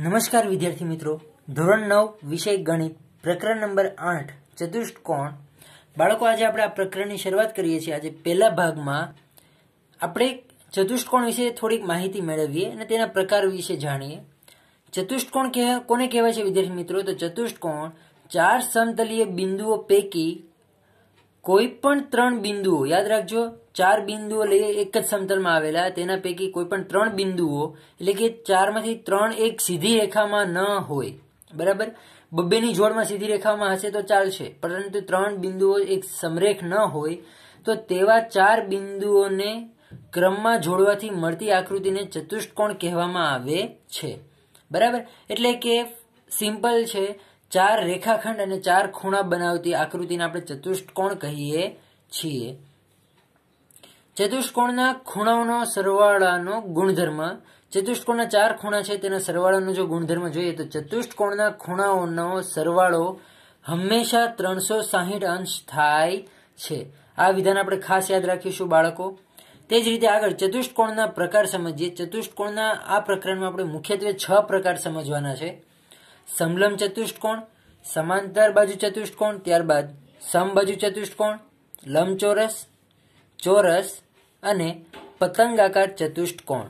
નમસ્કાર વિદ્યાર્થી મિત્રો ધોરણ નવ વિષય ગણિત પ્રકરણ નંબર આઠ ચતુષ્કોણ બાળકો આજે આપણે આ પ્રકરણની શરૂઆત કરીએ છીએ આજે પહેલા ભાગમાં આપણે ચતુષ્કોણ વિશે થોડીક માહિતી મેળવીએ અને તેના પ્રકાર વિશે જાણીએ ચતુષ્કોણ કોને કહેવાય છે વિદ્યાર્થી મિત્રો તો ચતુષ્કોણ ચાર સમતલીય બિંદુઓ પૈકી કોઈ પણ ત્રણ બિંદુઓ યાદ રાખજો ચાર બિંદુઓ લઈએ એક જ સમતલમાં આવેલા તેના પૈકી કોઈ પણ ત્રણ બિંદુઓ એટલે કે ચારમાંથી ત્રણ એક સીધી રેખામાં ન હોય બરાબર બબ્બેની જોડમાં સીધી રેખામાં હશે તો ચાલશે પરંતુ ત્રણ બિંદુઓ એક સમરેખ ન હોય તો તેવા ચાર બિંદુઓને ક્રમમાં જોડવાથી મળતી આકૃતિને ચતુષ્કોણ કહેવામાં આવે છે બરાબર એટલે કે સિમ્પલ છે ચાર રેખાખંડ અને ચાર ખૂણા બનાવતી આકૃતિને આપણે ચતુષ્કોણ કહીએ છીએ ચતુષ્કોણના ખૂણાઓનો સરવાળાનો ગુણધર્મ ચતુષ્કોણના ચાર ખૂણા છે તેના સરવાળાનો જો ગુણધર્મ જોઈએ તો ચતુષ્કોણના ખૂણાઓનો સરવાળો હંમેશા ત્રણસો સાહીઠ અંશ થાય છે આ વિધાન આપણે ખાસ યાદ રાખીશું બાળકો તે જ રીતે આગળ ચતુષ્કોણના પ્રકાર સમજીએ ચતુષ્કોણના આ પ્રકરણમાં આપણે મુખ્યત્વે છ પ્રકાર સમજવાના છે સમલમ ચતુષ્કોણ સમાંતર બાજુ ચતુષ્કોણ ત્યારબાદ સમબાજુ ચતુષ્કોણ લંબચોરસ ચોરસ અને પતંગાકાર ચતુષ્ટકોણ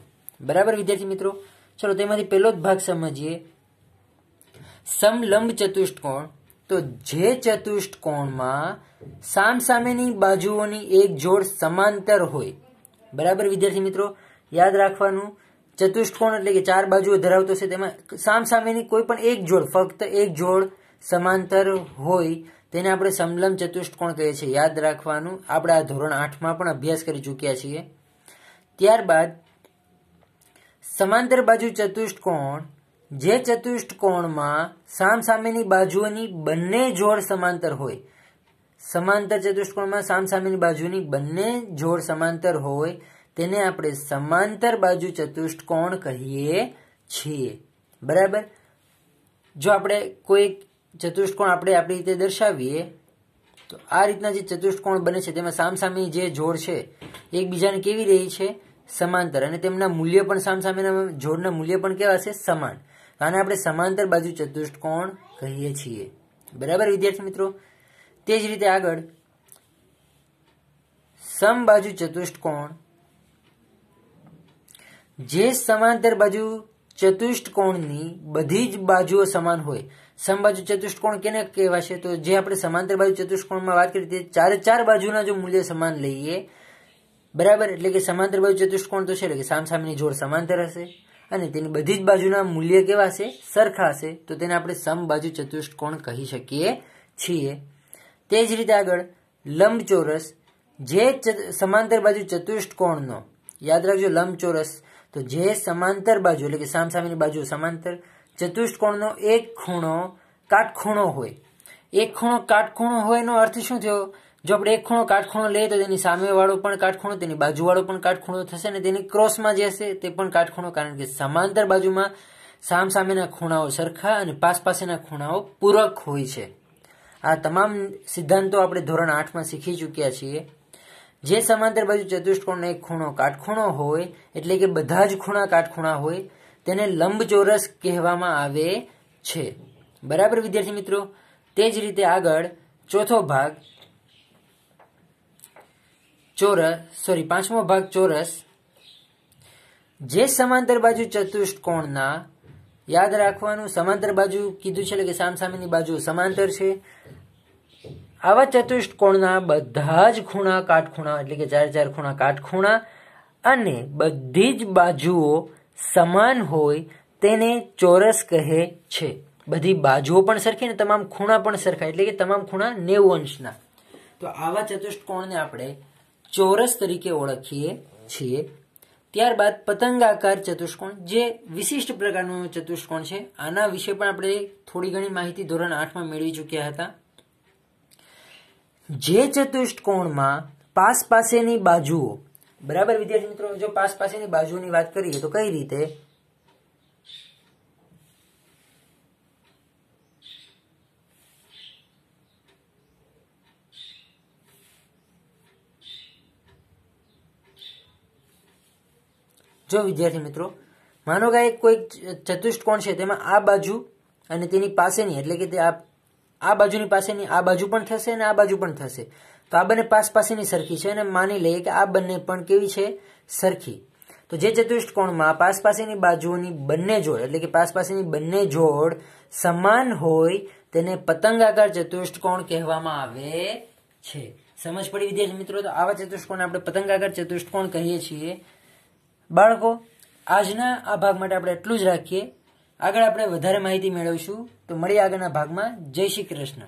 બરાબર વિદ્યાર્થી મિત્રો ચલો તેમાંથી પહેલો જ ભાગ સમજીએ સમલંબ ચતુષ્ટકોણ તો જે ચતુષ્ટકોણમાં સામેની બાજુઓની એક જોડ સમાંતર હોય બરાબર વિદ્યાર્થી મિત્રો યાદ રાખવાનું ચતુષ્કોણ એટલે કે ચાર બાજુઓ ધરાવતો છે તેમાં સામ સામેની કોઈ પણ એક જોડ ફક્ત એક જોડ સમાંતર હોય તેને આપણે સમલમ ચતુષ્કોણ કહીએ છીએ યાદ રાખવાનું આપણે આ ધોરણ આઠમાં પણ અભ્યાસ કરી ચૂક્યા છીએ ત્યારબાદ સમાંતર બાજુ ચતુષ્કોણ જે ચતુષ્ટકોણમાં સામેની બાજુઓની બંને જોડ સમાંતર હોય સમાંતર ચતુષ્કોણમાં સામ સામેની બાજુની બંને જોડ સમાંતર હોય તેને આપણે સમાંતર બાજુ ચતુષ્ટકોણ કહીએ છીએ બરાબર જો આપણે કોઈ ચતુષ્કોણ આપણે આપણી રીતે દર્શાવીએ તો આ રીતના જે ચતુષ્કોણ બને છે તેમાં સામસામી જે જોડ છે એકબીજાને કેવી રહી છે સમાંતર અને તેમના મૂલ્ય પણ સામસામેના જોડના મૂલ્ય પણ કેવા છે સમાન આને આપણે સમાંતર બાજુ ચતુષ્કોણ કહીએ છીએ બરાબર વિદ્યાર્થી મિત્રો તે જ રીતે આગળ સમબાજુ ચતુષ્કોણ જે સમાંતર બાજુ ચતુષ્કોણની બધી જ બાજુઓ સમાન હોય સમબાજુ ચતુષ્કોણ કેને કહેવાશે તો જે આપણે સમાંતર બાજુ ચતુષ્કોણમાં વાત કરી તે ચારે ચાર બાજુના જો મૂલ્ય સમાન લઈએ બરાબર એટલે કે સમાંતર બાજુ ચતુષ્કોણ તો છે એટલે કે સામસામેની જોડ સમાંતર હશે અને તેની બધી જ બાજુના મૂલ્ય કેવા હશે સરખા હશે તો તેને આપણે સમબાજુ ચતુષ્કોણ કહી શકીએ છીએ તે જ રીતે આગળ લંબચોરસ જે સમાંતર બાજુ ચતુષ્કોણનો યાદ રાખજો લંબચોરસ તો જે સમાંતર બાજુ એટલે કે સામસામેની બાજુ સમાંતર ચતુષ્કોણનો એક ખૂણો કાટખૂણો હોય એક ખૂણો કાટખૂણો એનો અર્થ શું થયો જો આપણે એક ખૂણો કાટખૂણો લઈએ તો તેની સામેવાળો પણ કાટખૂણો તેની બાજુવાળો પણ કાટખૂણો થશે ને તેની ક્રોસમાં જે હશે તે પણ કાટખૂણો કારણ કે સમાંતર બાજુમાં સામ સામેના ખૂણાઓ સરખા અને પાસ પાસેના ખૂણાઓ પૂરક હોય છે આ તમામ સિદ્ધાંતો આપણે ધોરણ આઠમાં શીખી ચૂક્યા છીએ જે સમાંતર બાજુ ચતુષ્કોણનો એક ખૂણો કાટખૂણો હોય એટલે કે બધા જ ખૂણા કાટખૂણા હોય તેને લંબચોરસ કહેવામાં આવે છે બરાબર વિદ્યાર્થી મિત્રો તે જ રીતે આગળ ચોથો ભાગ ચોરસ સોરી પાંચમો ભાગ ચોરસ જે સમાંતર બાજુ ચતુષ્કોણના યાદ રાખવાનું સમાંતર બાજુ કીધું છે એટલે કે સામસામેની બાજુ સમાંતર છે આવા ચતુષ્કોણના બધા જ ખૂણા કાટખૂણા એટલે કે ચાર ચાર ખૂણા કાટખૂણા અને બધી જ બાજુઓ સમાન હોય તેને ચોરસ કહે છે બધી બાજુઓ પણ સરખી ને તમામ ખૂણા પણ સરખા એટલે કે તમામ ખૂણા નેવું અંશના તો આવા ચતુષ્કોણને આપણે ચોરસ તરીકે ઓળખીએ છીએ ત્યારબાદ પતંગાકાર ચતુષ્કોણ જે વિશિષ્ટ પ્રકારનું ચતુષ્કોણ છે આના વિશે પણ આપણે થોડી ઘણી માહિતી ધોરણ આઠમાં મેળવી ચૂક્યા હતા જે ચતુષ્કોણમાં પાસ પાસેની બાજુઓ બરાબર વિદ્યાર્થી મિત્રો જો પાસ પાસેની બાજુની વાત કરીએ તો કઈ રીતે જો વિદ્યાર્થી મિત્રો માનો કે એક કોઈ ચતુષ્કોણ છે તેમાં આ બાજુ અને તેની પાસેની એટલે કે તે આ બાજુની પાસેની આ બાજુ પણ થશે અને આ બાજુ પણ થશે તો આ બંને પાસ પાસેની સરખી છે અને માની લઈએ કે આ બંને પણ કેવી છે સરખી તો જે ચતુષ્કોણમાં પાસ પાસેની બાજુઓની બંને જોડ એટલે કે પાસ પાસેની બંને જોડ સમાન હોય તેને પતંગાકાર ચતુષ્કોણ કહેવામાં આવે છે સમજ પડી વિદ્યાર્થી મિત્રો તો આવા ચતુષ્કોણ આપણે પતંગાકાર ચતુષ્કોણ કહીએ છીએ બાળકો આજના આ ભાગ માટે આપણે એટલું જ રાખીએ આગળ આપણે વધારે માહિતી મેળવીશું તો મળીએ આગળના ભાગમાં જય શ્રી કૃષ્ણ